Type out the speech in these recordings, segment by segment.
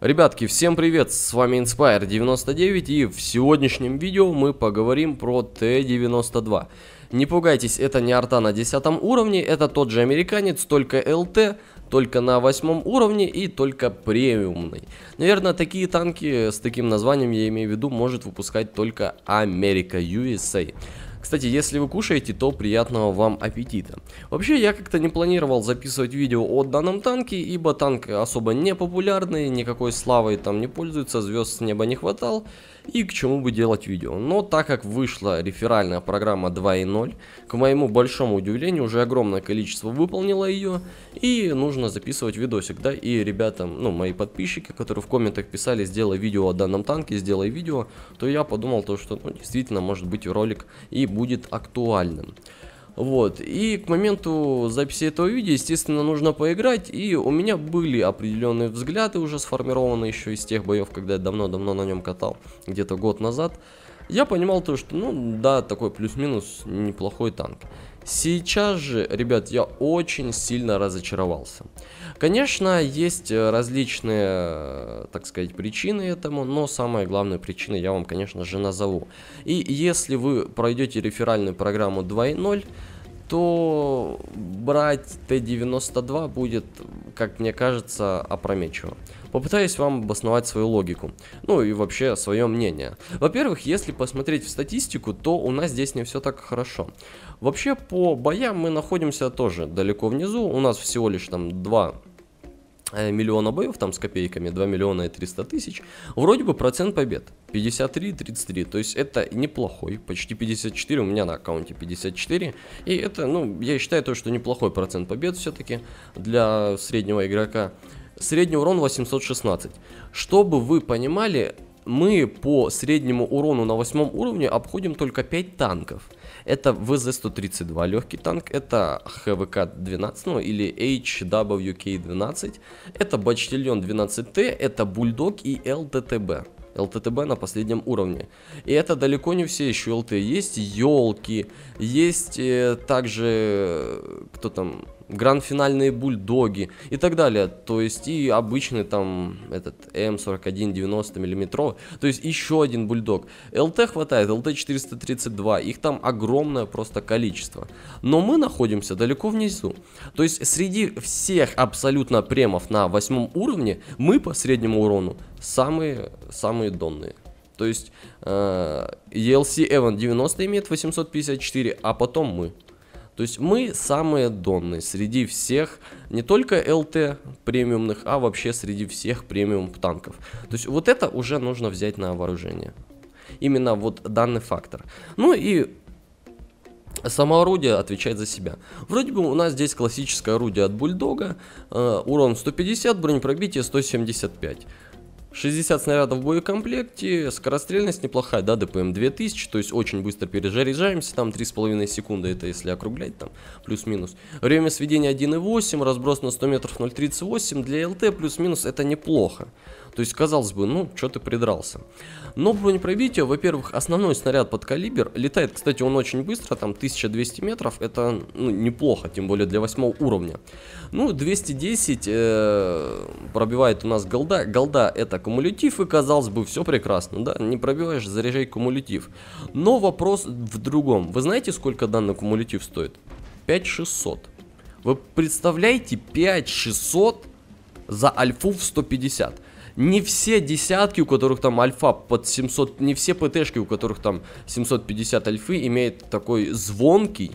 Ребятки, всем привет, с вами Inspire99 и в сегодняшнем видео мы поговорим про Т-92. Не пугайтесь, это не арта на 10 уровне, это тот же американец, только ЛТ, только на 8 уровне и только премиумный. Наверное, такие танки с таким названием, я имею в виду, может выпускать только Америка, USA. Кстати, если вы кушаете, то приятного вам аппетита. Вообще, я как-то не планировал записывать видео о данном танке, ибо танк особо не популярный, никакой славой там не пользуется, звезд с неба не хватал и к чему бы делать видео. Но так как вышла реферальная программа 2.0, к моему большому удивлению уже огромное количество выполнило ее и нужно записывать видосик, да, и ребятам, ну, мои подписчики, которые в комментах писали, сделай видео о данном танке, сделай видео, то я подумал то, что ну, действительно может быть ролик и будет актуальным. Вот. И к моменту записи этого видео, естественно, нужно поиграть. И у меня были определенные взгляды уже сформированы еще из тех боев, когда я давно-давно на нем катал, где-то год назад я понимал то, что, ну, да, такой плюс-минус неплохой танк. Сейчас же, ребят, я очень сильно разочаровался. Конечно, есть э, различные, э, так сказать, причины этому, но самая главная причина я вам, конечно же, назову. И если вы пройдете реферальную программу 2.0, то брать Т-92 будет, как мне кажется, опрометчиво. Попытаюсь вам обосновать свою логику, ну и вообще свое мнение. Во-первых, если посмотреть в статистику, то у нас здесь не все так хорошо. Вообще по боям мы находимся тоже далеко внизу, у нас всего лишь там два Э, миллион обоев там с копейками, 2 миллиона и 300 тысяч, вроде бы процент побед 53-33, то есть это неплохой, почти 54, у меня на аккаунте 54, и это, ну, я считаю то, что неплохой процент побед все-таки для среднего игрока. Средний урон 816. Чтобы вы понимали, мы по среднему урону на восьмом уровне обходим только 5 танков – это ВЗ-132 легкий танк, это ХВК-12, ну или HWK-12, это Бачтильон 12Т, это Бульдог и ЛТТБ. ЛТТБ на последнем уровне. И это далеко не все еще ЛТ. Есть елки, есть э, также, э, кто там, гранд-финальные бульдоги и так далее. То есть и обычный там этот М41 90 миллиметровый, то есть еще один бульдог. ЛТ хватает, ЛТ 432, их там огромное просто количество. Но мы находимся далеко внизу. То есть среди всех абсолютно премов на восьмом уровне мы по среднему урону самые, самые донные. То есть э, ELC Evan 90 имеет 854, а потом мы. То есть мы самые донные среди всех, не только ЛТ премиумных, а вообще среди всех премиум танков. То есть вот это уже нужно взять на вооружение. Именно вот данный фактор. Ну и Само орудие отвечает за себя. Вроде бы у нас здесь классическое орудие от бульдога, э, урон 150, бронепробитие 175. 60 снарядов в боекомплекте, скорострельность неплохая, да, ДПМ 2000, то есть очень быстро перезаряжаемся, там 3,5 секунды, это если округлять, там, плюс-минус. Время сведения 1,8, разброс на 100 метров 0,38, для ЛТ плюс-минус это неплохо. То есть, казалось бы, ну, что ты придрался. Но бронепробитие, ну, во-первых, основной снаряд под калибр. Летает, кстати, он очень быстро, там 1200 метров. Это ну, неплохо, тем более для восьмого уровня. Ну, 210 э, пробивает у нас голда. Голда это кумулятив, и казалось бы, все прекрасно, да? Не пробиваешь, заряжай кумулятив. Но вопрос в другом. Вы знаете, сколько данный кумулятив стоит? 5600. Вы представляете, 5600 за альфу в 150 не все десятки, у которых там альфа под 700, не все ПТшки, у которых там 750 альфы, имеют такой звонкий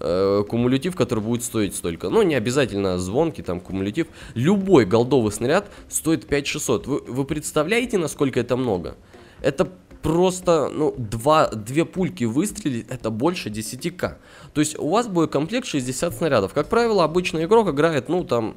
э, кумулятив, который будет стоить столько. Ну, не обязательно звонкий там кумулятив. Любой голдовый снаряд стоит 5600. Вы, вы представляете, насколько это много? Это просто, ну, два, две пульки выстрелить, это больше 10к. То есть у вас будет боекомплект 60 снарядов. Как правило, обычный игрок играет, ну, там,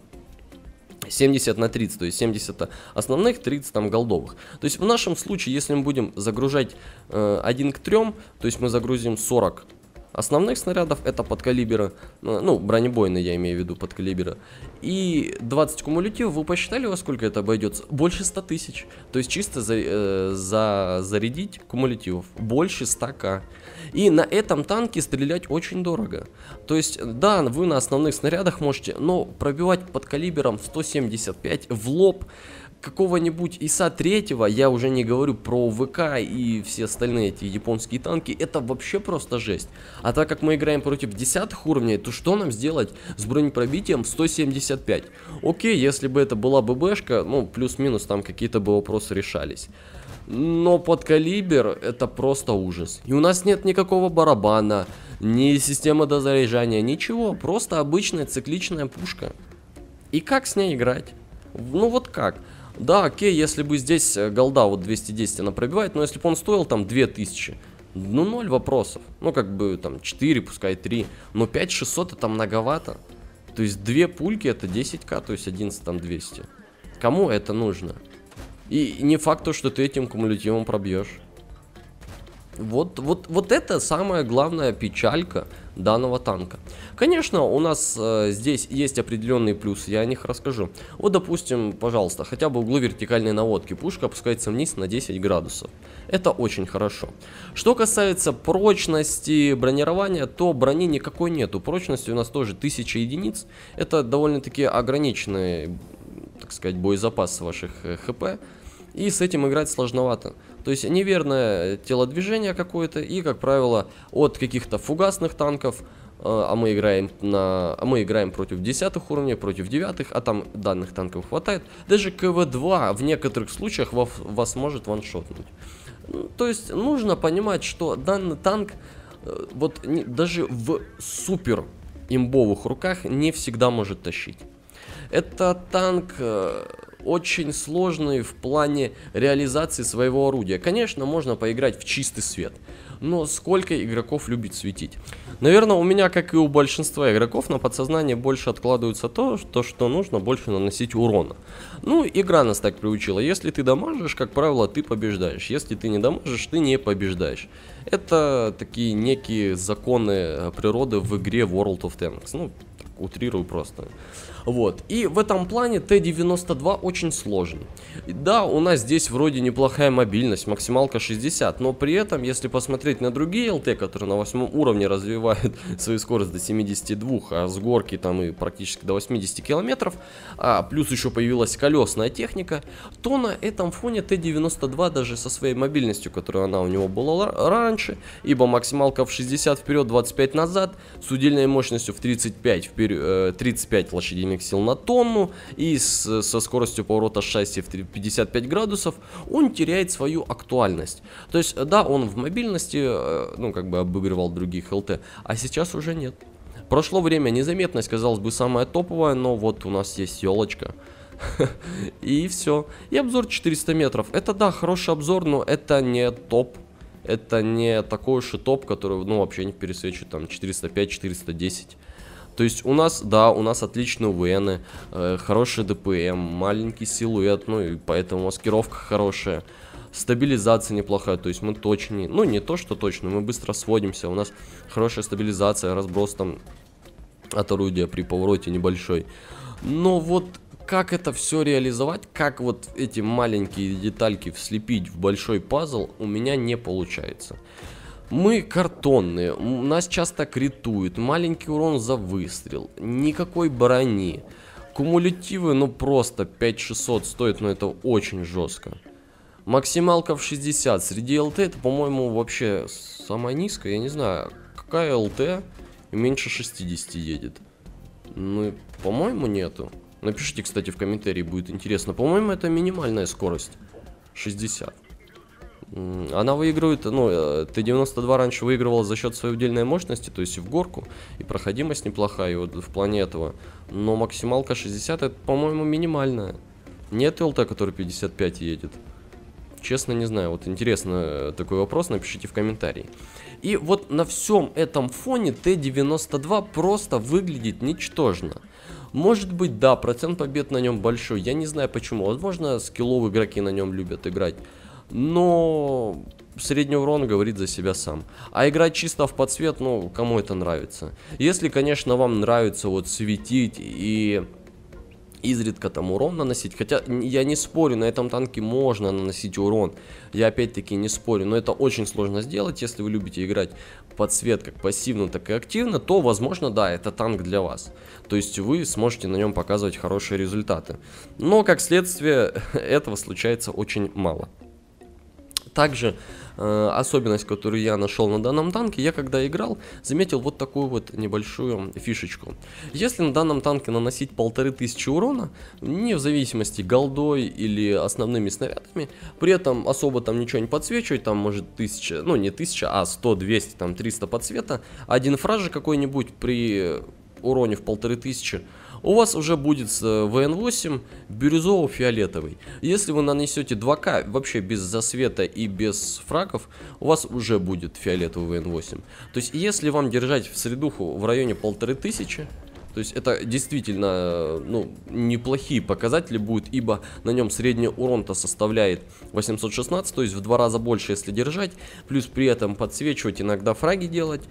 70 на 30, то есть 70 основных, 30 там голдовых. То есть в нашем случае, если мы будем загружать э, 1 к 3, то есть мы загрузим 40 основных снарядов, это подкалиберы, э, ну, бронебойные я имею в виду подкалиберы, и 20 кумулятив, вы посчитали, во сколько это обойдется? Больше 100 тысяч, то есть чисто за, э, за зарядить кумулятивов, больше 100к. И на этом танке стрелять очень дорого, то есть, да, вы на основных снарядах можете, но пробивать под калибером 175 в лоб, какого-нибудь ИСа 3, я уже не говорю про ВК и все остальные эти японские танки, это вообще просто жесть. А так как мы играем против 10 уровней, то что нам сделать с бронепробитием 175? Окей, если бы это была ББшка, ну плюс-минус там какие-то бы вопросы решались. Но под калибр это просто ужас. И у нас нет никакого барабана, ни системы дозаряжания, ничего. Просто обычная цикличная пушка. И как с ней играть? Ну вот как? Да, окей, если бы здесь э, голда вот 210 она пробивает, но если бы он стоил там 2000, ну, ноль вопросов. Ну, как бы там 4, пускай 3, но 5600 это многовато. То есть две пульки это 10к, то есть 11 там 200. Кому это нужно? И не факт то, что ты этим кумулятивом пробьешь. Вот, вот, вот это самая главная печалька – данного танка. Конечно, у нас э, здесь есть определенные плюсы, я о них расскажу. Вот, допустим, пожалуйста, хотя бы углы вертикальной наводки. Пушка опускается вниз на 10 градусов. Это очень хорошо. Что касается прочности бронирования, то брони никакой нету. Прочности у нас тоже 1000 единиц. Это довольно-таки ограниченный, так сказать, боезапас ваших э, хп. И с этим играть сложновато. То есть неверное телодвижение какое-то и, как правило, от каких-то фугасных танков, э, а мы играем на, а мы играем против десятых уровней, против девятых, а там данных танков хватает. Даже КВ-2 в некоторых случаях вас, вас может ваншотнуть. Ну, то есть нужно понимать, что данный танк э, вот не, даже в супер имбовых руках не всегда может тащить. Это танк э, очень сложный в плане реализации своего орудия. Конечно, можно поиграть в чистый свет, но сколько игроков любит светить? Наверное, у меня, как и у большинства игроков, на подсознание больше откладывается то, то что нужно больше наносить урона. Ну, игра нас так приучила. Если ты дамажишь, как правило, ты побеждаешь. Если ты не дамажишь, ты не побеждаешь. Это такие некие законы э, природы в игре World of Tanks. Ну, утрирую просто. Вот. И в этом плане Т-92 очень сложен. Да, у нас здесь вроде неплохая мобильность, максималка 60, но при этом, если посмотреть на другие ЛТ, которые на восьмом уровне развивают свою скорость до 72, а с горки там и практически до 80 километров, а плюс еще появилась колесная техника, то на этом фоне Т-92 даже со своей мобильностью, которую она у него была раньше, ибо максималка в 60 вперед, 25 назад, с удельной мощностью в 35, вперед, 35 лошадиных оборотительных сил на тонну и с, со скоростью поворота шасси в 55 градусов, он теряет свою актуальность. То есть, да, он в мобильности, э, ну, как бы обыгрывал других ЛТ, а сейчас уже нет. Прошло время, незаметность, казалось бы, самая топовая, но вот у нас есть елочка. И все. И обзор 400 метров. Это, да, хороший обзор, но это не топ это не такой уж и топ, который, ну, вообще не пересвечивает, там, 405-410. То есть у нас, да, у нас отличные УНы, э, хороший ДПМ, маленький силуэт, ну и поэтому маскировка хорошая. Стабилизация неплохая, то есть мы точнее, ну не то, что точно, мы быстро сводимся, у нас хорошая стабилизация, разброс там от орудия при повороте небольшой. Но вот как это все реализовать, как вот эти маленькие детальки вслепить в большой пазл, у меня не получается. Мы картонные, нас часто критуют, маленький урон за выстрел, никакой брони. Кумулятивы, ну просто 5600 стоит, но это очень жестко. Максималка в 60, среди ЛТ это, по-моему, вообще самая низкая, я не знаю, какая ЛТ меньше 60 едет. Ну, по-моему, нету. Напишите, кстати, в комментарии, будет интересно. По-моему, это минимальная скорость. 60. Она выигрывает, ну, э, Т-92 раньше выигрывала за счет своей удельной мощности, то есть и в горку, и проходимость неплохая, и вот в плане этого. Но максималка 60 это, по-моему, минимальная. Нет ЛТ, который 55 едет. Честно, не знаю. Вот интересно э, такой вопрос, напишите в комментарии. И вот на всем этом фоне Т-92 просто выглядит ничтожно. Может быть, да, процент побед на нем большой. Я не знаю почему. Возможно, скилловые игроки на нем любят играть но средний урон говорит за себя сам. А играть чисто в подсвет, ну, кому это нравится. Если, конечно, вам нравится вот светить и изредка там урон наносить. Хотя я не спорю, на этом танке можно наносить урон. Я опять-таки не спорю, но это очень сложно сделать. Если вы любите играть под цвет как пассивно, так и активно, то, возможно, да, это танк для вас. То есть вы сможете на нем показывать хорошие результаты. Но, как следствие, этого случается очень мало. Также э, особенность, которую я нашел на данном танке, я когда играл, заметил вот такую вот небольшую фишечку. Если на данном танке наносить полторы тысячи урона, не в зависимости голдой или основными снарядами, при этом особо там ничего не подсвечивать, там может тысяча, ну не тысяча, а 100, 200, там 300 подсвета, один фраж какой-нибудь при уроне в полторы тысячи у вас уже будет э, VN8 бирюзово-фиолетовый. Если вы нанесете 2К вообще без засвета и без фраков, у вас уже будет фиолетовый VN8. То есть если вам держать в средуху в районе 1500, то есть это действительно ну, неплохие показатели будут, ибо на нем средний урон-то составляет 816, то есть в два раза больше, если держать, плюс при этом подсвечивать, иногда фраги делать,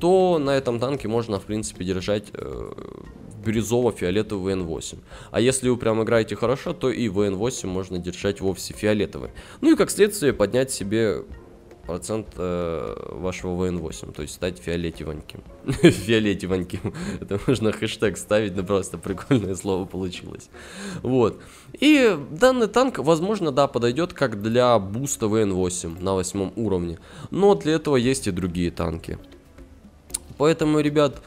то на этом танке можно, в принципе, держать э, бирюзово-фиолетовый N8. А если вы прям играете хорошо, то и VN8 можно держать вовсе фиолетовый. Ну и как следствие поднять себе процент э, вашего ВН8, то есть стать фиолетиваньким, фиолетиваньким. Это можно хэштег ставить, но ну просто прикольное слово получилось. Вот. И данный танк, возможно, да, подойдет как для буста ВН8 на восьмом уровне. Но для этого есть и другие танки. Поэтому, ребят,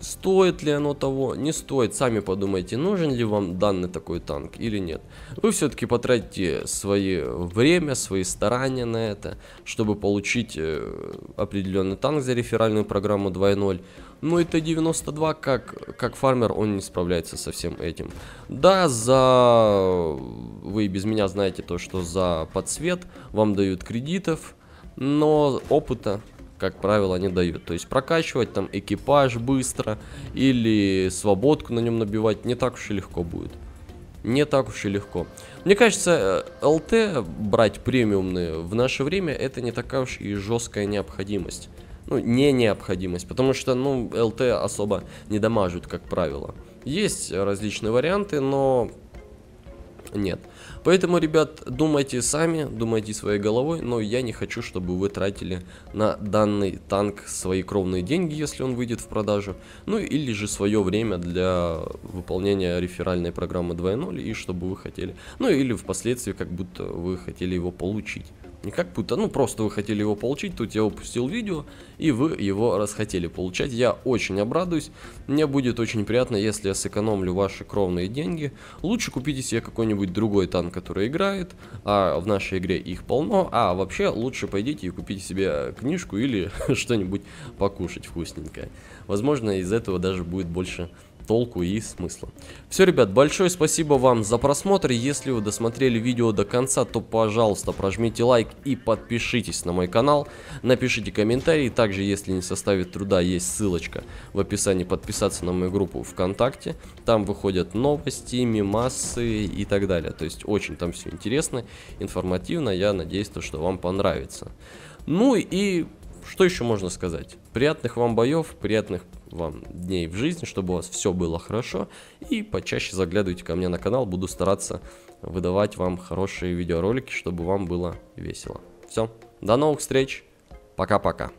Стоит ли оно того? Не стоит. Сами подумайте, нужен ли вам данный такой танк или нет. Вы все-таки потратите свое время, свои старания на это, чтобы получить э, определенный танк за реферальную программу 2.0. Но это 92 как, как фармер, он не справляется со всем этим. Да, за... Вы без меня знаете то, что за подсвет вам дают кредитов, но опыта как правило, не дают. То есть прокачивать там экипаж быстро или свободку на нем набивать не так уж и легко будет. Не так уж и легко. Мне кажется, э, ЛТ брать премиумные в наше время это не такая уж и жесткая необходимость. Ну, не необходимость, потому что, ну, ЛТ особо не дамажит, как правило. Есть различные варианты, но нет. Поэтому, ребят, думайте сами, думайте своей головой, но я не хочу, чтобы вы тратили на данный танк свои кровные деньги, если он выйдет в продажу, ну или же свое время для выполнения реферальной программы 2.0 и чтобы вы хотели, ну или впоследствии как будто вы хотели его получить. Не как будто, ну просто вы хотели его получить, тут я упустил видео, и вы его расхотели получать. Я очень обрадуюсь, мне будет очень приятно, если я сэкономлю ваши кровные деньги. Лучше купите себе какой-нибудь другой танк который играет, а в нашей игре их полно, а вообще лучше пойдите и купите себе книжку или что-нибудь покушать вкусненькое. Возможно, из этого даже будет больше толку и смысла. Все, ребят, большое спасибо вам за просмотр. Если вы досмотрели видео до конца, то, пожалуйста, прожмите лайк и подпишитесь на мой канал. Напишите комментарий. Также, если не составит труда, есть ссылочка в описании подписаться на мою группу ВКонтакте. Там выходят новости, мемасы и так далее. То есть очень там все интересно, информативно. Я надеюсь, то, что вам понравится. Ну и что еще можно сказать? Приятных вам боев, приятных вам дней в жизни, чтобы у вас все было хорошо. И почаще заглядывайте ко мне на канал, буду стараться выдавать вам хорошие видеоролики, чтобы вам было весело. Все, до новых встреч, пока-пока.